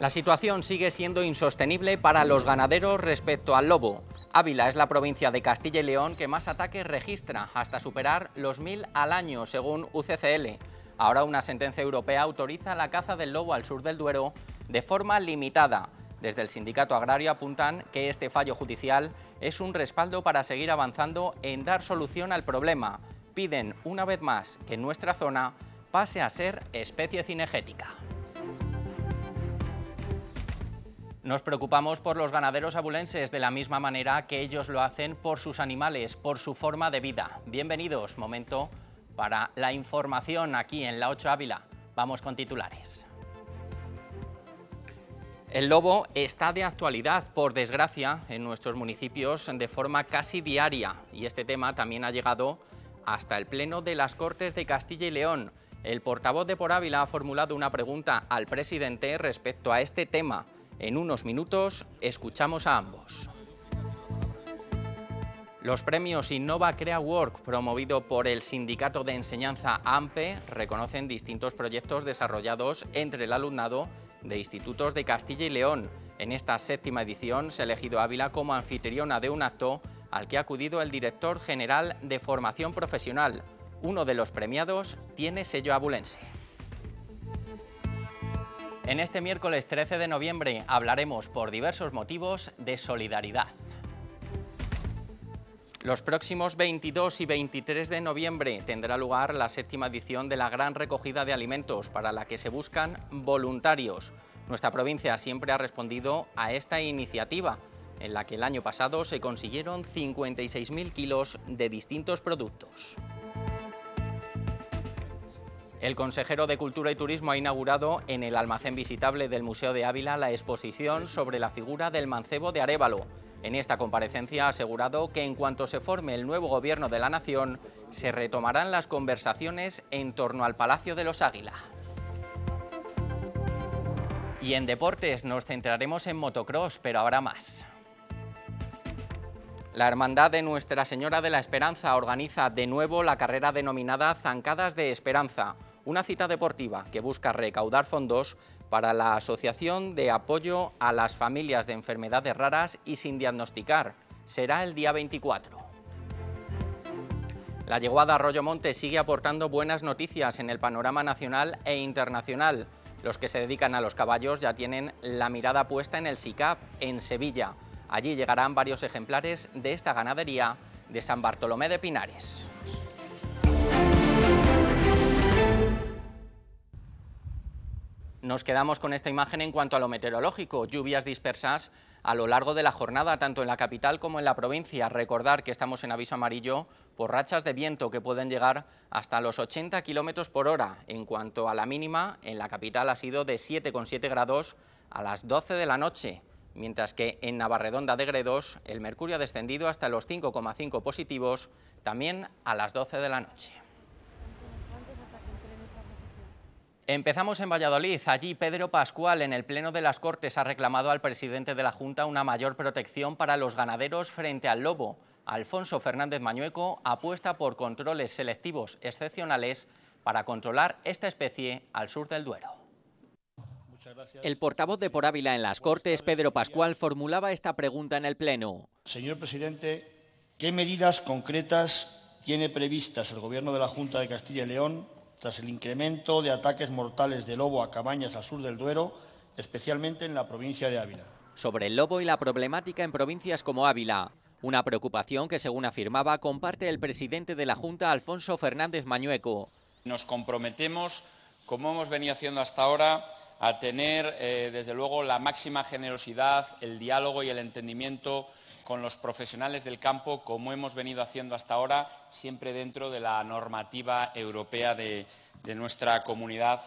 La situación sigue siendo insostenible para los ganaderos respecto al lobo. Ávila es la provincia de Castilla y León que más ataques registra, hasta superar los mil al año, según UCCL. Ahora una sentencia europea autoriza la caza del lobo al sur del Duero de forma limitada. Desde el sindicato agrario apuntan que este fallo judicial es un respaldo para seguir avanzando en dar solución al problema. Piden una vez más que nuestra zona pase a ser especie cinegética. Nos preocupamos por los ganaderos abulenses de la misma manera que ellos lo hacen por sus animales, por su forma de vida. Bienvenidos, momento para la información aquí en La 8 Ávila. Vamos con titulares. El lobo está de actualidad, por desgracia, en nuestros municipios de forma casi diaria y este tema también ha llegado hasta el Pleno de las Cortes de Castilla y León. El portavoz de Por Ávila ha formulado una pregunta al presidente respecto a este tema. En unos minutos escuchamos a ambos. Los premios Innova Crea Work, promovido por el Sindicato de Enseñanza AMPE, reconocen distintos proyectos desarrollados entre el alumnado de institutos de Castilla y León. En esta séptima edición se ha elegido Ávila como anfitriona de un acto al que ha acudido el director general de formación profesional. Uno de los premiados tiene sello abulense. En este miércoles 13 de noviembre hablaremos por diversos motivos de solidaridad. Los próximos 22 y 23 de noviembre tendrá lugar la séptima edición de la gran recogida de alimentos para la que se buscan voluntarios. Nuestra provincia siempre ha respondido a esta iniciativa, en la que el año pasado se consiguieron 56.000 kilos de distintos productos. El consejero de Cultura y Turismo ha inaugurado en el almacén visitable del Museo de Ávila la exposición sobre la figura del mancebo de Arevalo. En esta comparecencia ha asegurado que en cuanto se forme el nuevo gobierno de la nación, se retomarán las conversaciones en torno al Palacio de los Águila. Y en deportes nos centraremos en motocross, pero habrá más. La Hermandad de Nuestra Señora de la Esperanza organiza de nuevo la carrera denominada Zancadas de Esperanza, una cita deportiva que busca recaudar fondos para la Asociación de Apoyo a las Familias de Enfermedades Raras y sin diagnosticar. Será el día 24. La llegada a Rollo Monte sigue aportando buenas noticias en el panorama nacional e internacional. Los que se dedican a los caballos ya tienen la mirada puesta en el SICAP, en Sevilla. Allí llegarán varios ejemplares de esta ganadería de San Bartolomé de Pinares. Nos quedamos con esta imagen en cuanto a lo meteorológico, lluvias dispersas a lo largo de la jornada, tanto en la capital como en la provincia. Recordar que estamos en aviso amarillo por rachas de viento que pueden llegar hasta los 80 km por hora. En cuanto a la mínima, en la capital ha sido de 7,7 grados a las 12 de la noche mientras que en Navarredonda de Gredos el mercurio ha descendido hasta los 5,5 positivos, también a las 12 de la noche. Empezamos en Valladolid. Allí Pedro Pascual en el Pleno de las Cortes ha reclamado al presidente de la Junta una mayor protección para los ganaderos frente al lobo. Alfonso Fernández Mañueco apuesta por controles selectivos excepcionales para controlar esta especie al sur del Duero. El portavoz de Por Ávila en las Cortes, Pedro Pascual, formulaba esta pregunta en el Pleno. Señor presidente, ¿qué medidas concretas tiene previstas el Gobierno de la Junta de Castilla y León tras el incremento de ataques mortales de lobo a cabañas al sur del Duero, especialmente en la provincia de Ávila? Sobre el lobo y la problemática en provincias como Ávila, una preocupación que, según afirmaba, comparte el presidente de la Junta, Alfonso Fernández Mañueco. Nos comprometemos, como hemos venido haciendo hasta ahora, a tener, eh, desde luego, la máxima generosidad, el diálogo y el entendimiento con los profesionales del campo, como hemos venido haciendo hasta ahora, siempre dentro de la normativa europea de, nuestra comunidad,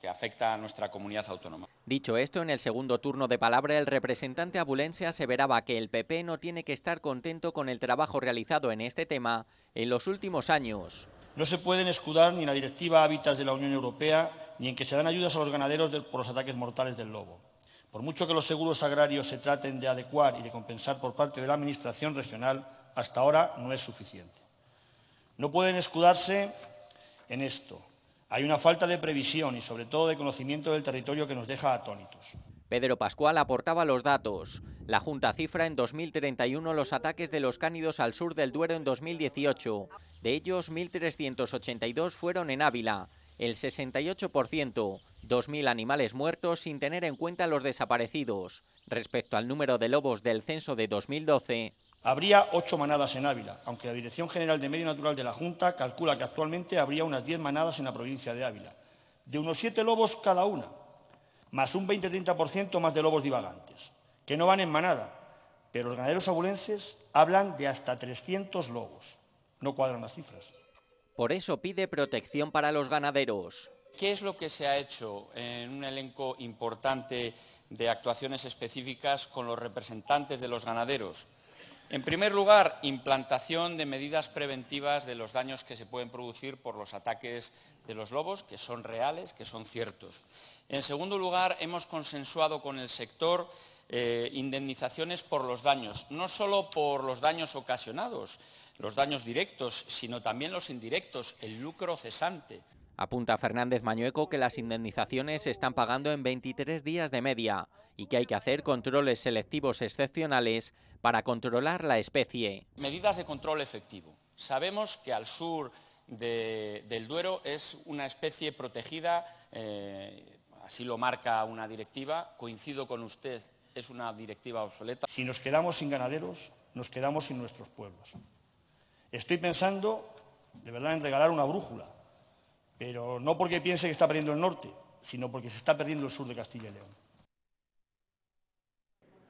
que afecta a nuestra comunidad autónoma. Dicho esto, en el segundo turno de palabra, el representante abulense aseveraba que el PP no tiene que estar contento con el trabajo realizado en este tema en los últimos años. No se pueden escudar ni la Directiva Hábitats de la Unión Europea ni en que se dan ayudas a los ganaderos por los ataques mortales del lobo. Por mucho que los seguros agrarios se traten de adecuar y de compensar por parte de la Administración regional, hasta ahora no es suficiente. No pueden escudarse en esto. Hay una falta de previsión y, sobre todo, de conocimiento del territorio que nos deja atónitos. Pedro Pascual aportaba los datos. La Junta cifra en 2031 los ataques de los cánidos al sur del Duero en 2018. De ellos, 1.382 fueron en Ávila, el 68%, 2.000 animales muertos sin tener en cuenta los desaparecidos. Respecto al número de lobos del censo de 2012, Habría ocho manadas en Ávila, aunque la Dirección General de Medio Natural de la Junta calcula que actualmente habría unas diez manadas en la provincia de Ávila, de unos siete lobos cada una, más un 20-30% más de lobos divagantes, que no van en manada, pero los ganaderos abulenses hablan de hasta 300 lobos. No cuadran las cifras. Por eso pide protección para los ganaderos. ¿Qué es lo que se ha hecho en un elenco importante de actuaciones específicas con los representantes de los ganaderos? En primer lugar, implantación de medidas preventivas de los daños que se pueden producir por los ataques de los lobos, que son reales, que son ciertos. En segundo lugar, hemos consensuado con el sector eh, indemnizaciones por los daños, no solo por los daños ocasionados, los daños directos, sino también los indirectos, el lucro cesante. Apunta Fernández Mañueco que las indemnizaciones se están pagando en 23 días de media y que hay que hacer controles selectivos excepcionales para controlar la especie. Medidas de control efectivo. Sabemos que al sur del Duero es una especie protegida, eh, así lo marca una directiva, coincido con usted, es una directiva obsoleta. Si nos quedamos sin ganaderos, nos quedamos sin nuestros pueblos. Estoy pensando, de verdad, en regalar una brújula, pero no porque piense que está perdiendo el norte, sino porque se está perdiendo el sur de Castilla y León.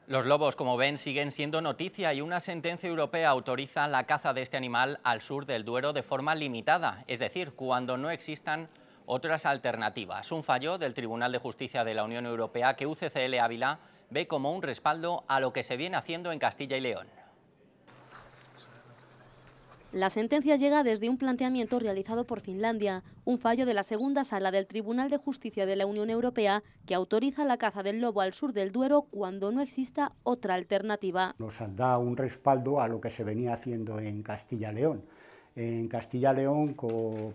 Los lobos, como ven, siguen siendo noticia y una sentencia europea autoriza la caza de este animal al sur del Duero de forma limitada, es decir, cuando no existan otras alternativas. Un fallo del Tribunal de Justicia de la Unión Europea que UCCL Ávila ve como un respaldo a lo que se viene haciendo en Castilla y León. La sentencia llega desde un planteamiento realizado por Finlandia, un fallo de la segunda sala del Tribunal de Justicia de la Unión Europea que autoriza la caza del lobo al sur del Duero cuando no exista otra alternativa. Nos da un respaldo a lo que se venía haciendo en Castilla-León. En Castilla-León,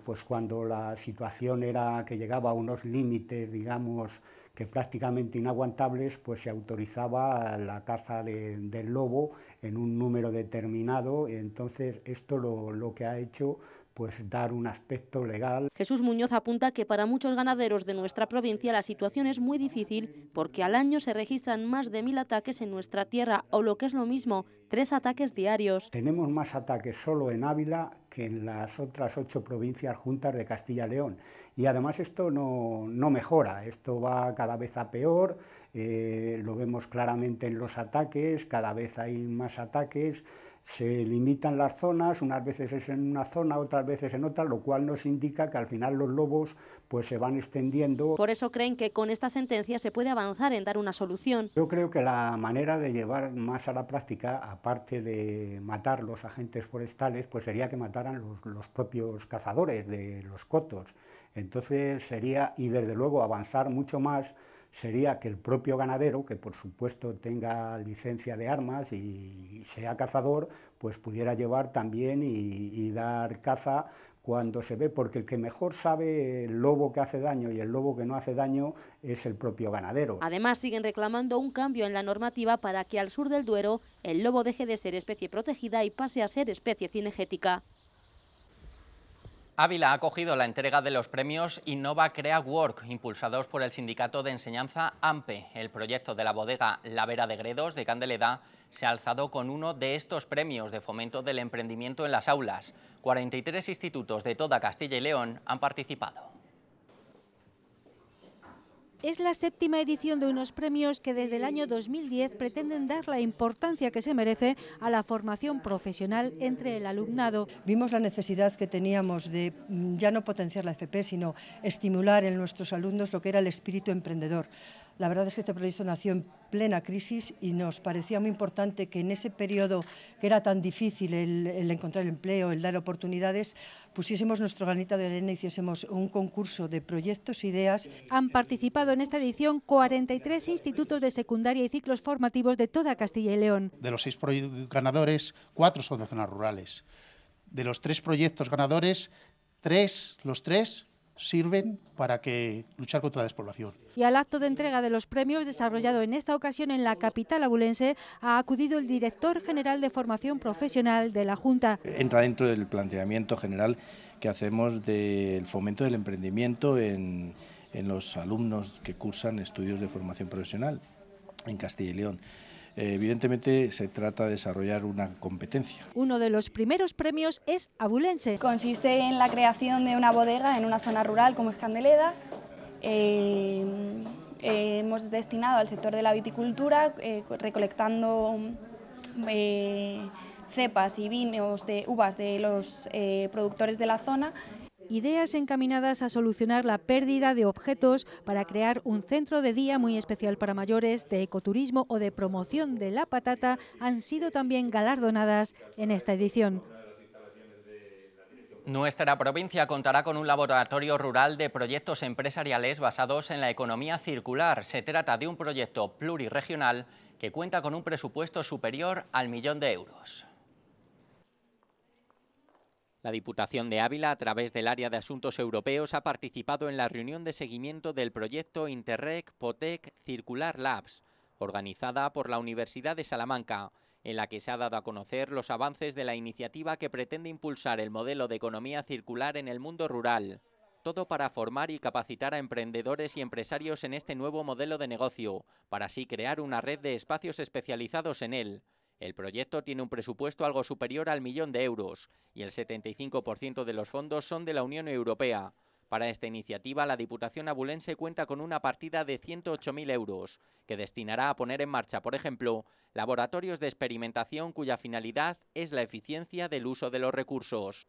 pues cuando la situación era que llegaba a unos límites, digamos, que prácticamente inaguantables, pues se autorizaba la caza del lobo en un número determinado. Entonces, esto lo que ha hecho pues dar un aspecto legal. Jesús Muñoz apunta que para muchos ganaderos de nuestra provincia la situación es muy difícil porque al año se registran más de mil ataques en nuestra tierra o lo que es lo mismo, tres ataques diarios. Tenemos más ataques solo en Ávila que en las otras ocho provincias juntas de Castilla y León. Y además esto no, mejora, esto va cada vez a peor, eh, lo vemos claramente en los ataques, cada vez hay más ataques se limitan las zonas, unas veces es en una zona, otras veces en otra, lo cual nos indica que al final los lobos pues se van extendiendo. Por eso creen que con esta sentencia se puede avanzar en dar una solución. Yo creo que la manera de llevar más a la práctica, aparte de matar los agentes forestales, pues sería que mataran los, los propios cazadores de los cotos. Entonces sería, y desde luego avanzar mucho más sería que el propio ganadero, que por supuesto tenga licencia de armas y sea cazador, pues pudiera llevar también y, dar caza cuando se ve, porque el que mejor sabe el lobo que hace daño y el lobo que no hace daño es el propio ganadero. Además, siguen reclamando un cambio en la normativa para que al sur del Duero el lobo deje de ser especie protegida y pase a ser especie cinegética. Ávila ha acogido la entrega de los premios Innova Crea Work, impulsados por el sindicato de enseñanza AMPE. El proyecto de la bodega La Vera de Gredos, de Candeleda, se ha alzado con uno de estos premios de fomento del emprendimiento en las aulas. 43 institutos de toda Castilla y León han participado. Es la séptima edición de unos premios que desde el año 2010 pretenden dar la importancia que se merece a la formación profesional entre el alumnado. Vimos la necesidad que teníamos de mm, ya no potenciar la e FP, sino estimular en nuestros alumnos lo que era el espíritu emprendedor. La verdad es que este proyecto nació en plena crisis y nos parecía muy importante que en ese periodo que era tan difícil el, encontrar empleo, el dar oportunidades, pusiésemos nuestro granito de arena y hiciésemos un concurso de proyectos, ideas. Han participado en esta edición 43 institutos de secundaria y ciclos formativos de toda Castilla y León. De los seis ganadores, cuatro son de zonas rurales. De los tres proyectos ganadores, tres, los tres sirven para que luchar contra la despoblación. Y al acto de entrega de los premios desarrollado en esta ocasión en la capital abulense ha acudido el director general de formación profesional de la Junta. Entra dentro del planteamiento general que hacemos del fomento del emprendimiento en los alumnos que cursan estudios de formación profesional en Castilla y León. Eh, evidentemente se trata de desarrollar una competencia. Uno de los primeros premios es Abulense. Consiste en la creación de una bodega en una zona rural como Escandeleda. Eh, eh, hemos destinado al sector de la viticultura recolectando cepas y vinos de uvas de los productores de la zona ideas encaminadas a solucionar la pérdida de objetos para crear un centro de día muy especial para mayores, de ecoturismo o de promoción de la patata han sido también galardonadas en esta edición. Nuestra provincia contará con un laboratorio rural de proyectos empresariales basados en la economía circular. Se trata de un proyecto pluriregional que cuenta con un presupuesto superior al millón de euros. La Diputación de Ávila, a través del Área de Asuntos Europeos, ha participado en la reunión de seguimiento del proyecto Interreg Potec Circular Labs, organizada por la Universidad de Salamanca, en la que se ha dado a conocer los avances de la iniciativa que pretende impulsar el modelo de economía circular en el mundo rural. Todo para formar y capacitar a emprendedores y empresarios en este nuevo modelo de negocio, para así crear una red de espacios especializados en él, el proyecto tiene un presupuesto algo superior al millón de euros y el 75% de los fondos son de la Unión Europea. Para esta iniciativa, la Diputación abulense cuenta con una partida de 108.000 euros, que destinará a poner en marcha, por ejemplo, laboratorios de experimentación cuya finalidad es la eficiencia del uso de los recursos.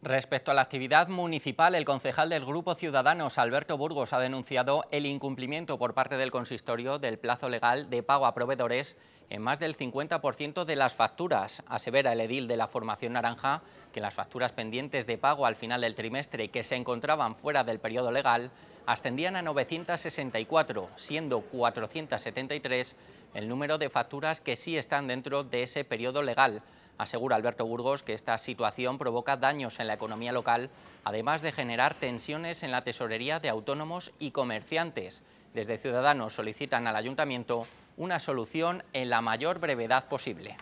Respecto a la actividad municipal, el concejal del Grupo Ciudadanos, Alberto Burgos, ha denunciado el incumplimiento por parte del consistorio del plazo legal de pago a proveedores en más del 50% de las facturas. Asevera el edil de la Formación Naranja que las facturas pendientes de pago al final del trimestre que se encontraban fuera del periodo legal ascendían a 964, siendo 473 el número de facturas que sí están dentro de ese periodo legal. Asegura Alberto Burgos que esta situación provoca daños en la economía local, además de generar tensiones en la tesorería de autónomos y comerciantes. Desde Ciudadanos solicitan al Ayuntamiento una solución en la mayor brevedad posible.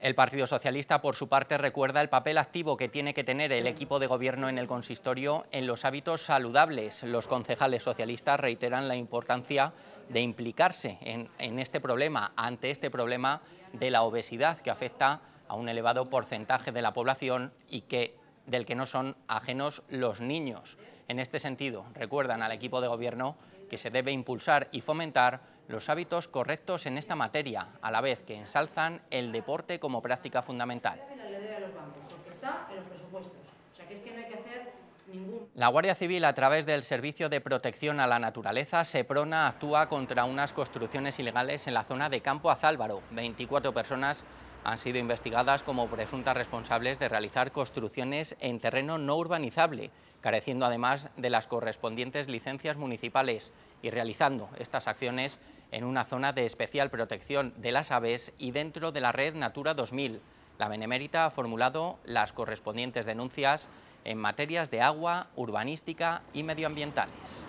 El Partido Socialista, por su parte, recuerda el papel activo que tiene que tener el equipo de gobierno en el consistorio en los hábitos saludables. Los concejales socialistas reiteran la importancia de implicarse en, este problema, ante este problema de la obesidad que afecta a un elevado porcentaje de la población y que, del que no son ajenos los niños. En este sentido, recuerdan al equipo de gobierno que se debe impulsar y fomentar los hábitos correctos en esta materia, a la vez que ensalzan el deporte como práctica fundamental. La Guardia Civil, a través del Servicio de Protección a la Naturaleza, SEPRONA, actúa contra unas construcciones ilegales en la zona de Campo Azálvaro. 24 personas han sido investigadas como presuntas responsables de realizar construcciones en terreno no urbanizable, careciendo además de las correspondientes licencias municipales y realizando estas acciones en una zona de especial protección de las aves y dentro de la red Natura 2000. La Benemérita ha formulado las correspondientes denuncias en materias de agua, urbanística y medioambientales.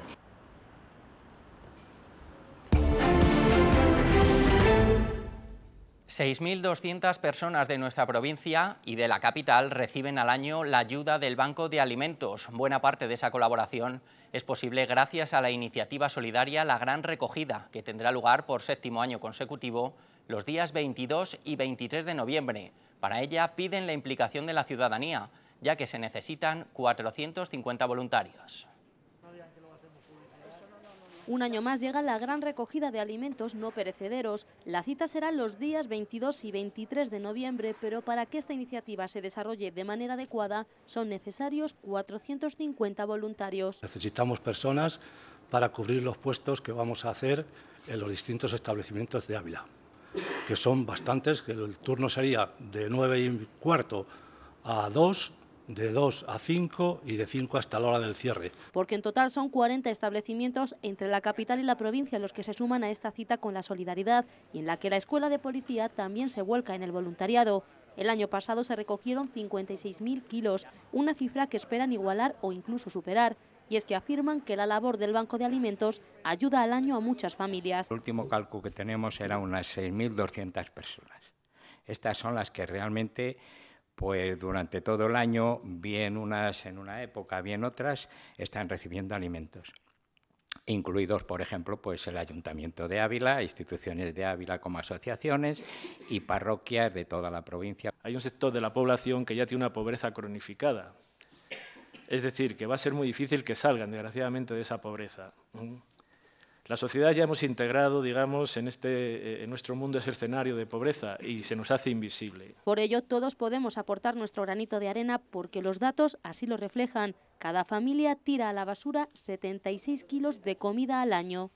6.200 personas de nuestra provincia y de la capital reciben al año la ayuda del Banco de Alimentos. Buena parte de esa colaboración es posible gracias a la iniciativa solidaria La Gran Recogida, que tendrá lugar por séptimo año consecutivo los días 22 y 23 de noviembre. Para ella piden la implicación de la ciudadanía, ya que se necesitan 450 voluntarios. Un año más llega la gran recogida de alimentos no perecederos. La cita será los días 22 y 23 de noviembre, pero para que esta iniciativa se desarrolle de manera adecuada son necesarios 450 voluntarios. Necesitamos personas para cubrir los puestos que vamos a hacer en los distintos establecimientos de Ávila, que son bastantes, que el turno sería de 9 y cuarto a 2 de 2 a 5 y de 5 hasta la hora del cierre. Porque en total son 40 establecimientos entre la capital y la provincia los que se suman a esta cita con la solidaridad y en la que la escuela de policía también se vuelca en el voluntariado. El año pasado se recogieron 56.000 kilos, una cifra que esperan igualar o incluso superar. Y es que afirman que la labor del Banco de Alimentos ayuda al año a muchas familias. El último cálculo que tenemos era unas 6.200 personas. Estas son las que realmente pues durante todo el año, bien unas en una época, bien otras, están recibiendo alimentos incluidos, por ejemplo, pues el Ayuntamiento de Ávila, instituciones de Ávila como asociaciones y parroquias de toda la provincia. Hay un sector de la población que ya tiene una pobreza cronificada, es decir, que va a ser muy difícil que salgan, desgraciadamente, de esa pobreza. La sociedad ya hemos integrado, digamos, en, este, eh, en nuestro mundo ese escenario de pobreza y se nos hace invisible. Por ello, todos podemos aportar nuestro granito de arena porque los datos así lo reflejan. Cada familia tira a la basura 76 kilos de comida al año.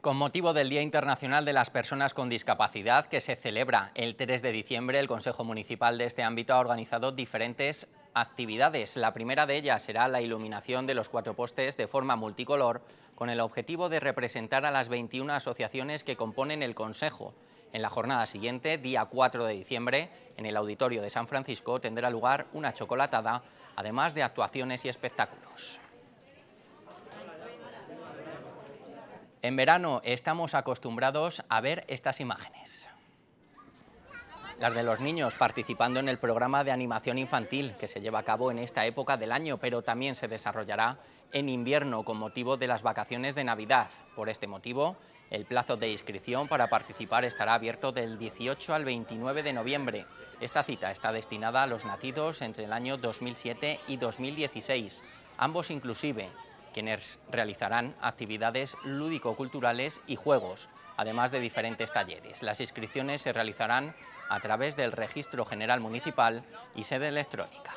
Con motivo del Día Internacional de las Personas con Discapacidad, que se celebra el 3 de diciembre, el Consejo Municipal de este ámbito ha organizado diferentes actividades. La primera de ellas será la iluminación de los cuatro postes de forma multicolor, con el objetivo de representar a las 21 asociaciones que componen el Consejo. En la jornada siguiente, día 4 de diciembre, en el Auditorio de San Francisco tendrá lugar una chocolatada, además de actuaciones y espectáculos. En verano estamos acostumbrados a ver estas imágenes las de los niños participando en el programa de animación infantil que se lleva a cabo en esta época del año, pero también se desarrollará en invierno con motivo de las vacaciones de Navidad. Por este motivo, el plazo de inscripción para participar estará abierto del 18 al 29 de noviembre. Esta cita está destinada a los nacidos entre el año 2007 y 2016, ambos inclusive, quienes realizarán actividades lúdico-culturales y juegos además de diferentes talleres. Las inscripciones se realizarán a través del Registro General Municipal y sede electrónica.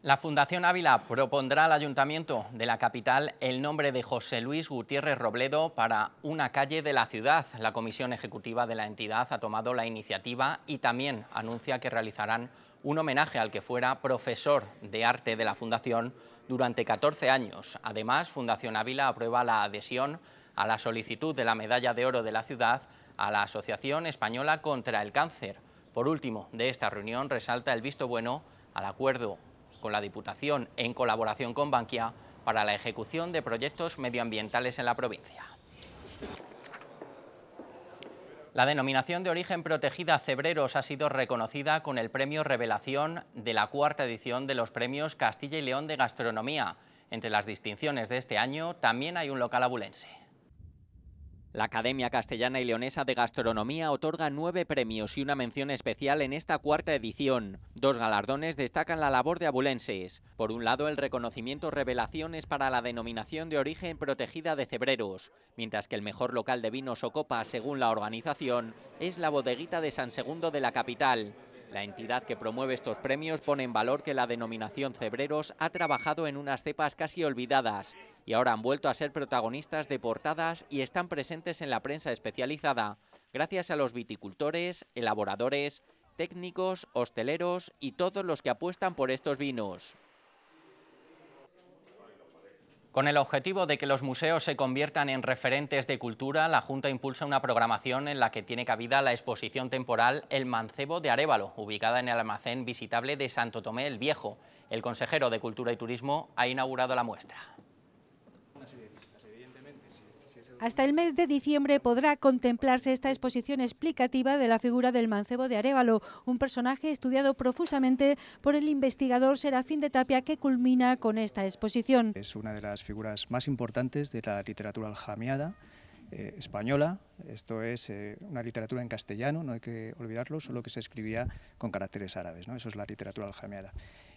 La Fundación Ávila propondrá al Ayuntamiento de la capital el nombre de José Luis Gutiérrez Robledo para una calle de la ciudad. La Comisión Ejecutiva de la entidad ha tomado la iniciativa y también anuncia que realizarán un homenaje al que fuera profesor de arte de la Fundación durante 14 años. Además, Fundación Ávila aprueba la adhesión a la solicitud de la Medalla de Oro de la ciudad a la Asociación Española contra el Cáncer. Por último, de esta reunión resalta el visto bueno al acuerdo con la Diputación en colaboración con Bankia para la ejecución de proyectos medioambientales en la provincia. La denominación de origen protegida Cebreros ha sido reconocida con el premio Revelación de la cuarta edición de los premios Castilla y León de Gastronomía. Entre las distinciones de este año también hay un local abulense. La Academia Castellana y Leonesa de Gastronomía otorga nueve premios y una mención especial en esta cuarta edición. Dos galardones destacan la labor de abulenses. Por un lado, el reconocimiento Revelaciones para la denominación de origen protegida de Cebreros, mientras que el mejor local de vinos o copas, según la organización, es la bodeguita de San Segundo de la capital. La entidad que promueve estos premios pone en valor que la denominación Cebreros ha trabajado en unas cepas casi olvidadas y ahora han vuelto a ser protagonistas de portadas y están presentes en la prensa especializada, gracias a los viticultores, elaboradores, técnicos, hosteleros y todos los que apuestan por estos vinos. Con el objetivo de que los museos se conviertan en referentes de cultura, la Junta impulsa una programación en la que tiene cabida la exposición temporal El Mancebo de Arévalo, ubicada en el almacén visitable de Santo Tomé el Viejo. El consejero de Cultura y Turismo ha inaugurado la muestra. Hasta el mes de diciembre podrá contemplarse esta exposición explicativa de la figura del mancebo de Arevalo, un personaje estudiado profusamente por el investigador Serafín de Tapia que culmina con esta exposición. Es una de las figuras más importantes de la literatura aljamiada. Eh, española, esto es eh, una literatura en castellano, no hay que olvidarlo, solo que se escribía con caracteres árabes, ¿no? eso es la literatura aljamiada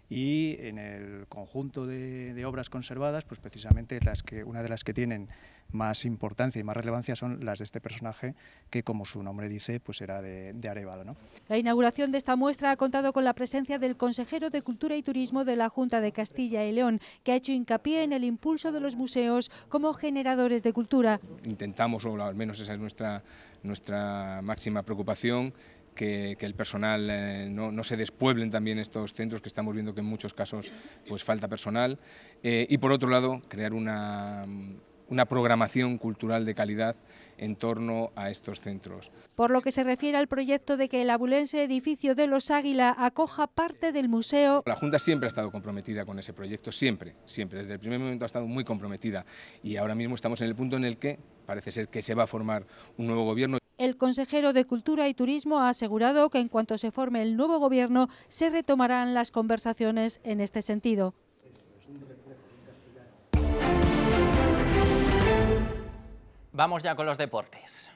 y en el conjunto de, obras conservadas, pues precisamente las que, una de las que tienen más importancia y más relevancia son las de este personaje que, como su nombre dice, pues era de, Arevalo. ¿no? La inauguración de esta muestra ha contado con la presencia del consejero de Cultura y Turismo de la Junta de Castilla y León, que ha hecho hincapié en el impulso de los museos como generadores de cultura. Intentamos, o al menos esa es nuestra, nuestra máxima preocupación, que, el personal eh, no, se despueblen también estos centros que estamos viendo que en muchos casos pues falta personal eh, y por otro lado crear una una programación cultural de calidad en torno a estos centros. Por lo que se refiere al proyecto de que el abulense edificio de Los Águila acoja parte del museo. La Junta siempre ha estado comprometida con ese proyecto, siempre, siempre. Desde el primer momento ha estado muy comprometida y ahora mismo estamos en el punto en el que parece ser que se va a formar un nuevo gobierno. El consejero de Cultura y Turismo ha asegurado que en cuanto se forme el nuevo gobierno se retomarán las conversaciones en este sentido. Vamos ya con los deportes.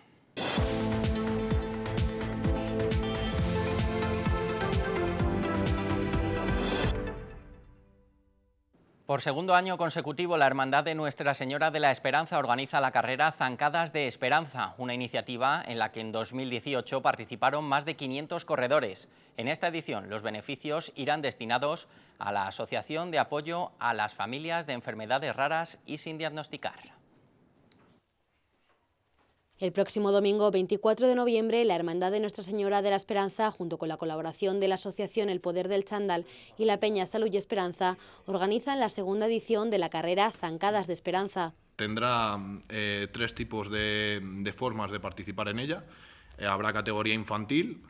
Por segundo año consecutivo, la Hermandad de Nuestra Señora de la Esperanza organiza la carrera Zancadas de Esperanza, una iniciativa en la que en 2018 participaron más de 500 corredores. En esta edición, los beneficios irán destinados a la Asociación de Apoyo a las Familias de Enfermedades Raras y Sin Diagnosticar. El próximo domingo 24 de noviembre, la Hermandad de Nuestra Señora de la Esperanza, junto con la colaboración de la Asociación El Poder del Chandal y la Peña Salud y Esperanza, organizan la segunda edición de la carrera Zancadas de Esperanza. Tendrá eh, tres tipos de, formas de participar en ella. Eh, habrá categoría infantil,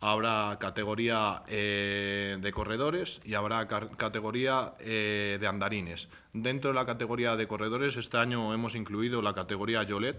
habrá categoría eh, de corredores y habrá categoría de andarines. Dentro de la categoría de corredores, este año hemos incluido la categoría Yolet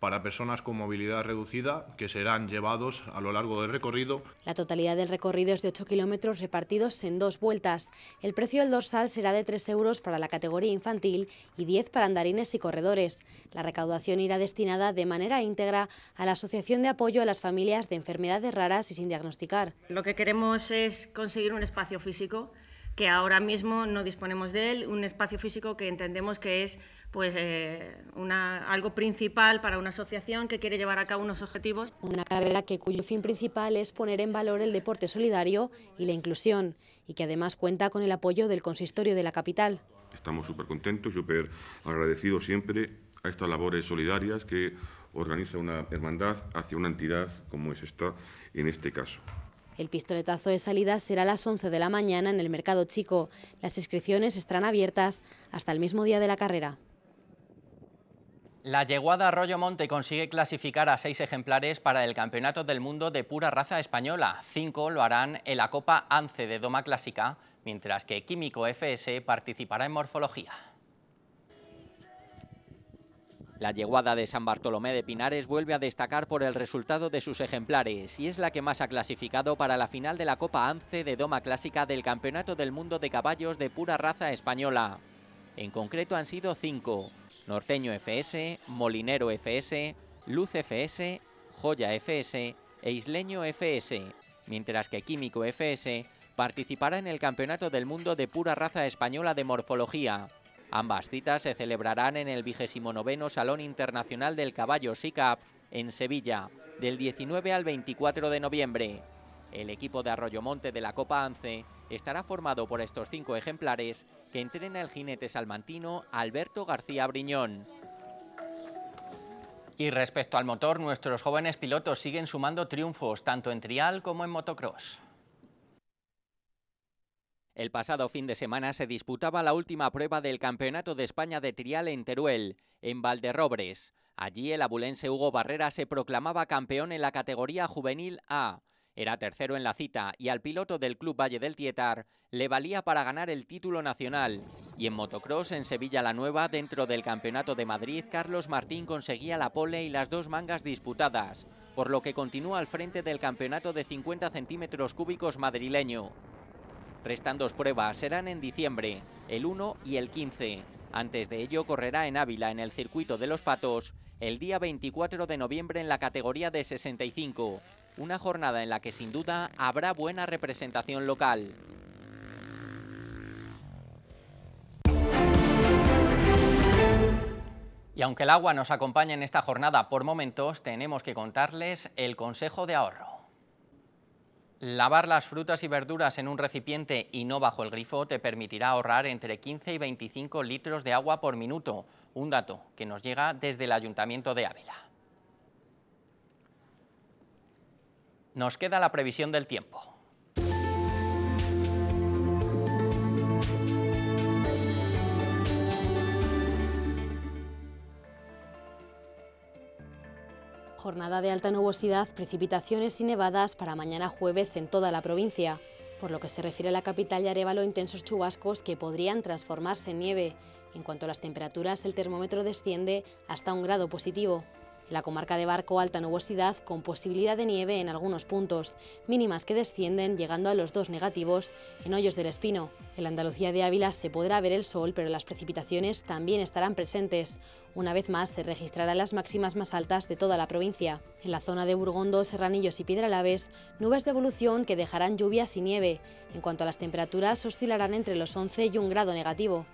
para personas con movilidad reducida que serán llevados a lo largo del recorrido. La totalidad del recorrido es de 8 kilómetros repartidos en dos vueltas. El precio del dorsal será de 3 euros para la categoría infantil y 10 para andarines y corredores. La recaudación irá destinada de manera íntegra a la Asociación de Apoyo a las Familias de Enfermedades Raras y sin diagnosticar. Lo que queremos es conseguir un espacio físico que ahora mismo no disponemos de él, un espacio físico que entendemos que es pues, eh, una, algo principal para una asociación que quiere llevar a cabo unos objetivos. Una carrera que cuyo fin principal es poner en valor el deporte solidario y la inclusión, y que además cuenta con el apoyo del consistorio de la capital. Estamos súper contentos, súper agradecidos siempre a estas labores solidarias que organiza una hermandad hacia una entidad como es esta en este caso. El pistoletazo de salida será a las 11 de la mañana en el Mercado Chico. Las inscripciones estarán abiertas hasta el mismo día de la carrera. La yeguada Rollo Monte consigue clasificar a seis ejemplares para el Campeonato del Mundo de Pura Raza Española. Cinco lo harán en la Copa ANCE de Doma Clásica, mientras que Químico FS participará en Morfología. La yeguada de San Bartolomé de Pinares vuelve a destacar por el resultado de sus ejemplares y es la que más ha clasificado para la final de la Copa ANCE de Doma Clásica del Campeonato del Mundo de Caballos de pura raza española. En concreto han sido cinco, Norteño FS, Molinero FS, Luz FS, Joya FS e Isleño FS, mientras que Químico FS participará en el Campeonato del Mundo de pura raza española de morfología. Ambas citas se celebrarán en el 29 Salón Internacional del Caballo SICAP en Sevilla, del 19 al 24 de noviembre. El equipo de Arroyomonte de la Copa ANCE estará formado por estos cinco ejemplares que entrena el jinete salmantino Alberto García Briñón. Y respecto al motor, nuestros jóvenes pilotos siguen sumando triunfos, tanto en trial como en motocross. El pasado fin de semana se disputaba la última prueba del Campeonato de España de Trial en Teruel, en Valderrobres. Allí el abulense Hugo Barrera se proclamaba campeón en la categoría juvenil A. Era tercero en la cita y al piloto del Club Valle del Tietar le valía para ganar el título nacional. Y en motocross en Sevilla la Nueva, dentro del Campeonato de Madrid, Carlos Martín conseguía la pole y las dos mangas disputadas, por lo que continúa al frente del Campeonato de 50 centímetros cúbicos madrileño. Restan dos pruebas, serán en diciembre, el 1 y el 15. Antes de ello correrá en Ávila, en el circuito de los Patos, el día 24 de noviembre en la categoría de 65. Una jornada en la que sin duda habrá buena representación local. Y aunque el agua nos acompaña en esta jornada por momentos, tenemos que contarles el consejo de ahorro. Lavar las frutas y verduras en un recipiente y no bajo el grifo te permitirá ahorrar entre 15 y 25 litros de agua por minuto, un dato que nos llega desde el Ayuntamiento de Ávila. Nos queda la previsión del tiempo. Jornada de alta nubosidad, precipitaciones y nevadas para mañana jueves en toda la provincia. Por lo que se refiere a la capital y Arevalo, intensos chubascos que podrían transformarse en nieve. En cuanto a las temperaturas, el termómetro desciende hasta un grado positivo. La comarca de Barco alta nubosidad con posibilidad de nieve en algunos puntos, mínimas que descienden llegando a los dos negativos en Hoyos del Espino. En la Andalucía de Ávila se podrá ver el sol, pero las precipitaciones también estarán presentes. Una vez más se registrarán las máximas más altas de toda la provincia. En la zona de Burgondo, Serranillos y Piedralaves, nubes de evolución que dejarán lluvias y nieve. En cuanto a las temperaturas, oscilarán entre los 11 y un grado negativo.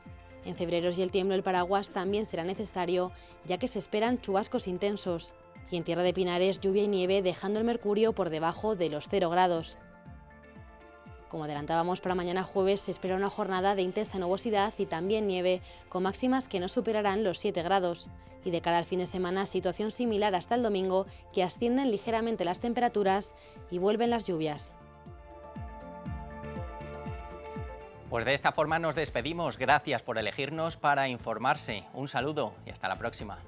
En febrero y el tiemblo el paraguas también será necesario, ya que se esperan chubascos intensos. Y en Tierra de Pinares, lluvia y nieve dejando el mercurio por debajo de los 0 grados. Como adelantábamos para mañana jueves, se espera una jornada de intensa nubosidad y también nieve, con máximas que no superarán los 7 grados. Y de cara al fin de semana, situación similar hasta el domingo, que ascienden ligeramente las temperaturas y vuelven las lluvias. Pues de esta forma nos despedimos. Gracias por elegirnos para informarse. Un saludo y hasta la próxima.